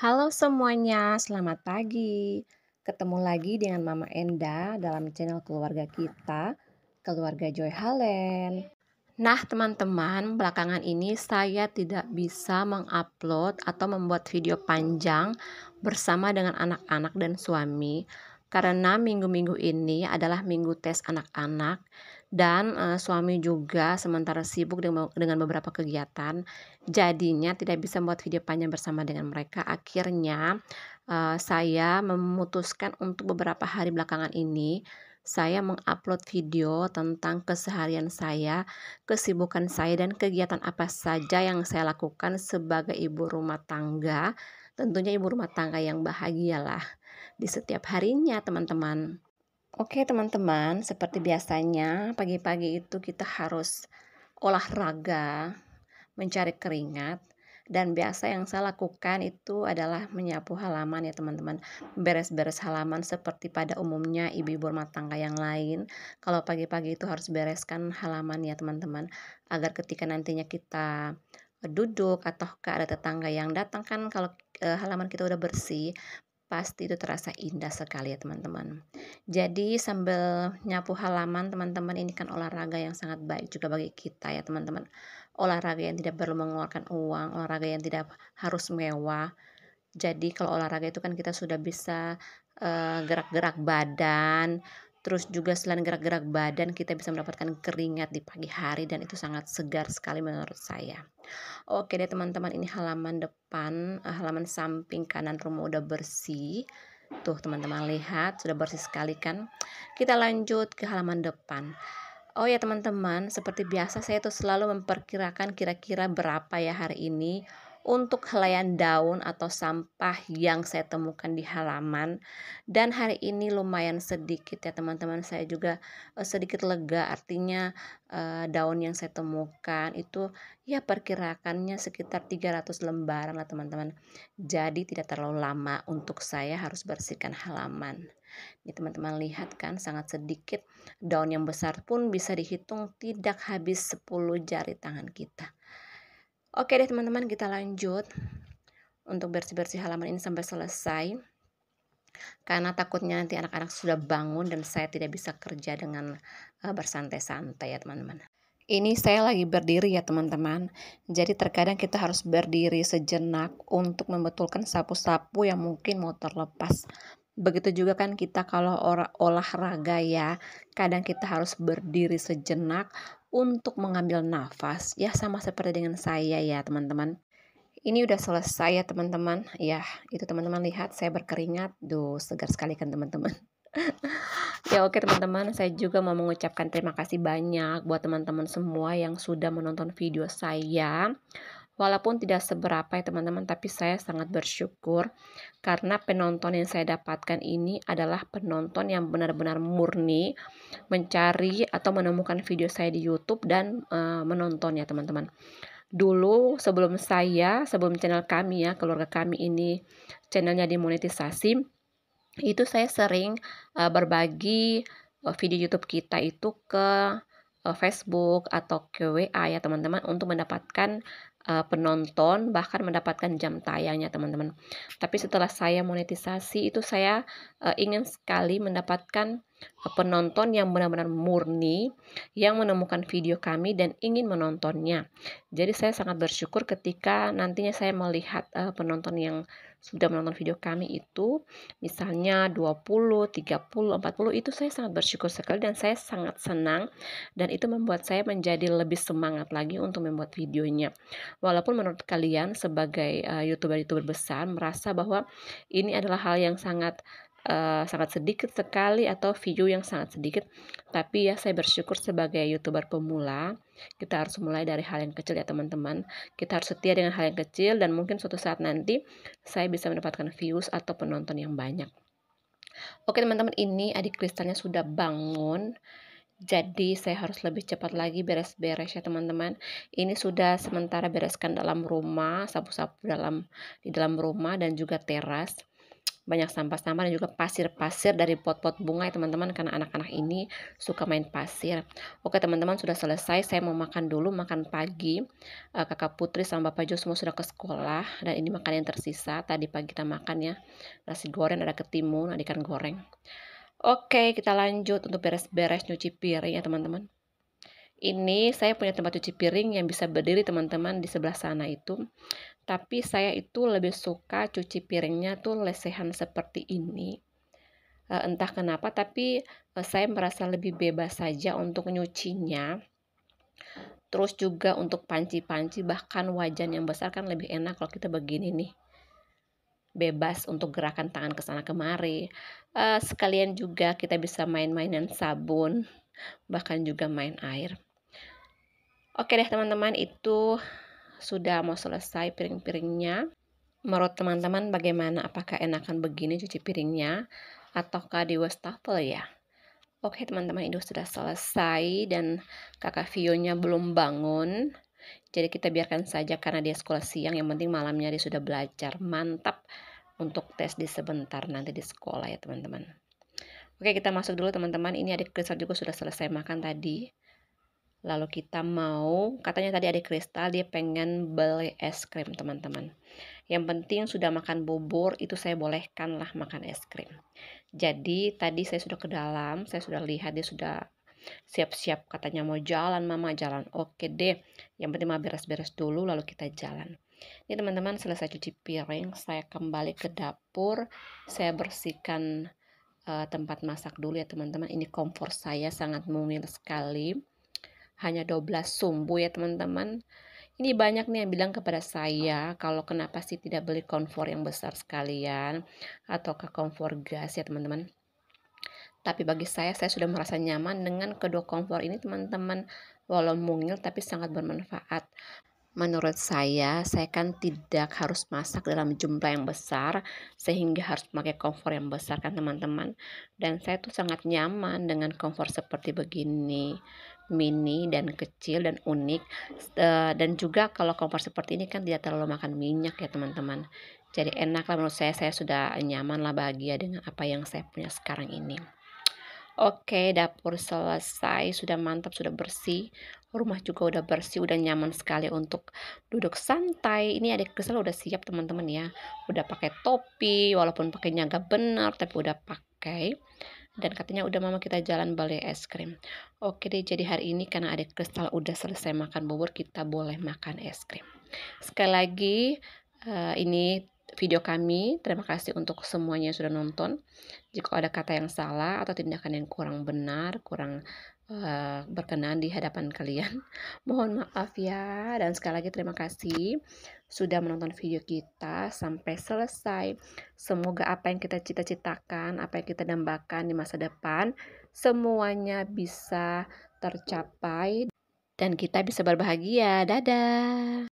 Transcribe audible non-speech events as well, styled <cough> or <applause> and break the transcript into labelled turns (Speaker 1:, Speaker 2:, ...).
Speaker 1: Halo semuanya, selamat pagi. Ketemu lagi dengan Mama Enda dalam channel keluarga kita, keluarga Joy Halen. Nah, teman-teman, belakangan ini saya tidak bisa mengupload atau membuat video panjang bersama dengan anak-anak dan suami karena minggu-minggu ini adalah minggu tes anak-anak dan uh, suami juga sementara sibuk dengan, beberapa kegiatan jadinya tidak bisa membuat video panjang bersama dengan mereka akhirnya uh, saya memutuskan untuk beberapa hari belakangan ini saya mengupload video tentang keseharian saya, kesibukan saya, dan kegiatan apa saja yang saya lakukan sebagai ibu rumah tangga. Tentunya, ibu rumah tangga yang bahagialah di setiap harinya, teman-teman. Oke teman-teman, seperti biasanya pagi-pagi itu kita harus olahraga, mencari keringat, dan biasa yang saya lakukan itu adalah menyapu halaman ya teman-teman beres-beres halaman seperti pada umumnya ibu-ibu rumah tangga yang lain kalau pagi-pagi itu harus bereskan halaman ya teman-teman agar ketika nantinya kita duduk atau ada tetangga yang datang kan kalau e, halaman kita udah bersih pasti itu terasa indah sekali ya teman-teman. Jadi sambil nyapu halaman teman-teman ini kan olahraga yang sangat baik juga bagi kita ya teman-teman. Olahraga yang tidak perlu mengeluarkan uang, olahraga yang tidak harus mewah. Jadi kalau olahraga itu kan kita sudah bisa eh, gerak-gerak badan, terus juga selain gerak-gerak badan kita bisa mendapatkan keringat di pagi hari dan itu sangat segar sekali menurut saya oke deh teman-teman ini halaman depan eh, halaman samping kanan rumah udah bersih tuh teman-teman lihat sudah bersih sekali kan kita lanjut ke halaman depan Oh ya teman-teman, seperti biasa saya tuh selalu memperkirakan kira-kira berapa ya hari ini untuk helaian daun atau sampah yang saya temukan di halaman dan hari ini lumayan sedikit ya teman-teman saya juga eh, sedikit lega artinya uh, daun yang saya temukan itu ya perkirakannya sekitar 300 lembaran lah teman-teman jadi tidak terlalu lama untuk saya harus bersihkan halaman ini teman-teman lihat kan sangat sedikit daun yang besar pun bisa dihitung tidak habis 10 jari tangan kita Oke deh teman-teman kita lanjut untuk bersih-bersih halaman ini sampai selesai karena takutnya nanti anak-anak sudah bangun dan saya tidak bisa kerja dengan uh, bersantai-santai ya teman-teman. Ini saya lagi berdiri ya teman-teman. Jadi terkadang kita harus berdiri sejenak untuk membetulkan sapu-sapu yang mungkin mau terlepas. Begitu juga kan kita kalau olahraga ya, kadang kita harus berdiri sejenak untuk mengambil nafas ya sama seperti dengan saya ya teman-teman ini udah selesai ya teman-teman ya itu teman-teman lihat saya berkeringat duh segar sekali kan teman-teman <laughs> ya oke teman-teman saya juga mau mengucapkan terima kasih banyak buat teman-teman semua yang sudah menonton video saya walaupun tidak seberapa ya teman-teman tapi saya sangat bersyukur karena penonton yang saya dapatkan ini adalah penonton yang benar-benar murni mencari atau menemukan video saya di YouTube dan eh, menonton ya teman-teman dulu sebelum saya, sebelum channel kami ya, keluarga kami ini channelnya dimonetisasi, itu saya sering uh, berbagi uh, video YouTube kita itu ke Facebook atau ke WA ya teman-teman untuk mendapatkan uh, penonton bahkan mendapatkan jam tayangnya teman-teman. Tapi setelah saya monetisasi itu saya uh, ingin sekali mendapatkan uh, penonton yang benar-benar murni yang menemukan video kami dan ingin menontonnya. Jadi saya sangat bersyukur ketika nantinya saya melihat uh, penonton yang sudah menonton video kami itu misalnya 20, 30, 40 itu saya sangat bersyukur sekali dan saya sangat senang dan itu membuat saya menjadi lebih semangat lagi untuk membuat videonya. Walaupun menurut kalian sebagai eh, youtuber youtuber uh, besar merasa bahwa ini adalah hal yang sangat uh, sangat sedikit sekali atau view yang sangat sedikit. Tapi ya saya bersyukur sebagai YouTuber pemula, kita harus mulai dari hal yang kecil ya teman-teman. Kita harus setia dengan hal yang kecil dan mungkin suatu saat nanti saya bisa mendapatkan views atau penonton yang banyak. Oke teman-teman, ini adik kristalnya sudah bangun jadi saya harus lebih cepat lagi beres-beres ya teman-teman ini sudah sementara bereskan dalam rumah sapu-sapu dalam di dalam rumah dan juga teras banyak sampah-sampah dan juga pasir-pasir dari pot-pot bunga ya teman-teman karena anak-anak ini suka main pasir. Oke teman-teman sudah selesai, saya mau makan dulu makan pagi. Uh, kakak Putri sama Bapak Jo semua sudah ke sekolah dan ini makan yang tersisa tadi pagi kita makan ya nasi goreng ada ketimun ada ikan goreng. Oke kita lanjut untuk beres-beres nyuci piring ya teman-teman. Ini saya punya tempat cuci piring yang bisa berdiri teman-teman di sebelah sana itu tapi saya itu lebih suka cuci piringnya tuh lesehan seperti ini e, entah kenapa tapi e, saya merasa lebih bebas saja untuk nyucinya terus juga untuk panci-panci bahkan wajan yang besar kan lebih enak kalau kita begini nih bebas untuk gerakan tangan ke sana kemari e, sekalian juga kita bisa main-mainan sabun bahkan juga main air oke deh teman-teman itu sudah mau selesai piring-piringnya. Menurut teman-teman bagaimana? Apakah enakan begini cuci piringnya ataukah di wastafel ya? Oke teman-teman itu sudah selesai dan kakak Vionya belum bangun. Jadi kita biarkan saja karena dia sekolah siang yang penting malamnya dia sudah belajar. Mantap untuk tes di sebentar nanti di sekolah ya teman-teman. Oke, kita masuk dulu teman-teman. Ini adik Kristal juga sudah selesai makan tadi lalu kita mau katanya tadi ada kristal dia pengen beli es krim teman-teman yang penting sudah makan bubur itu saya bolehkan lah makan es krim jadi tadi saya sudah ke dalam saya sudah lihat dia sudah siap-siap katanya mau jalan mama jalan oke deh yang penting mama beres-beres dulu lalu kita jalan ini teman-teman selesai cuci piring saya kembali ke dapur saya bersihkan uh, tempat masak dulu ya teman-teman ini kompor saya sangat mungil sekali hanya 12 sumbu ya teman-teman. Ini banyak nih yang bilang kepada saya kalau kenapa sih tidak beli konfor yang besar sekalian atau ke konfor gas ya teman-teman. Tapi bagi saya, saya sudah merasa nyaman dengan kedua konfor ini teman-teman. Walau mungil tapi sangat bermanfaat. Menurut saya, saya kan tidak harus masak dalam jumlah yang besar sehingga harus pakai konfor yang besar kan teman-teman. Dan saya tuh sangat nyaman dengan konfor seperti begini mini dan kecil dan unik eh, dan juga kalau kompor seperti ini kan tidak terlalu makan minyak ya teman-teman jadi enak lah menurut saya saya sudah nyaman lah bahagia dengan apa yang saya punya sekarang ini Oke, dapur selesai, sudah mantap, sudah bersih. Rumah juga udah bersih, udah nyaman sekali untuk duduk santai. Ini ada kesel udah siap teman-teman ya. Udah pakai topi, walaupun pakainya agak benar, tapi udah pakai dan katanya udah mama kita jalan beli es krim oke deh jadi hari ini karena ada kristal udah selesai makan bubur kita boleh makan es krim sekali lagi uh, ini video kami. Terima kasih untuk semuanya yang sudah nonton. Jika ada kata yang salah atau tindakan yang kurang benar, kurang Eh, berkenan di hadapan kalian. <laughs> Mohon maaf ya, dan sekali lagi terima kasih sudah menonton video kita sampai selesai. Semoga apa yang kita cita-citakan, apa yang kita dambakan di masa depan, semuanya bisa tercapai dan kita bisa berbahagia. Dadah.